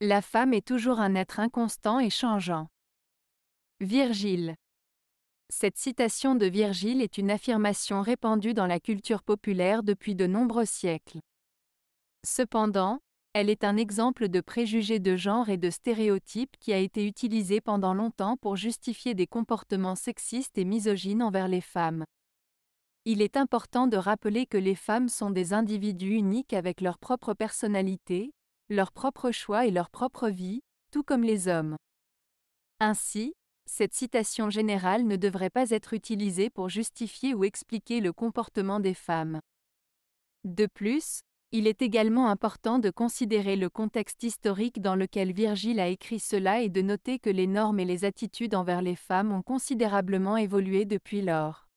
La femme est toujours un être inconstant et changeant. Virgile. Cette citation de Virgile est une affirmation répandue dans la culture populaire depuis de nombreux siècles. Cependant, elle est un exemple de préjugé de genre et de stéréotype qui a été utilisé pendant longtemps pour justifier des comportements sexistes et misogynes envers les femmes. Il est important de rappeler que les femmes sont des individus uniques avec leur propre personnalité, leur propre choix et leur propre vie, tout comme les hommes. Ainsi, cette citation générale ne devrait pas être utilisée pour justifier ou expliquer le comportement des femmes. De plus, il est également important de considérer le contexte historique dans lequel Virgile a écrit cela et de noter que les normes et les attitudes envers les femmes ont considérablement évolué depuis lors.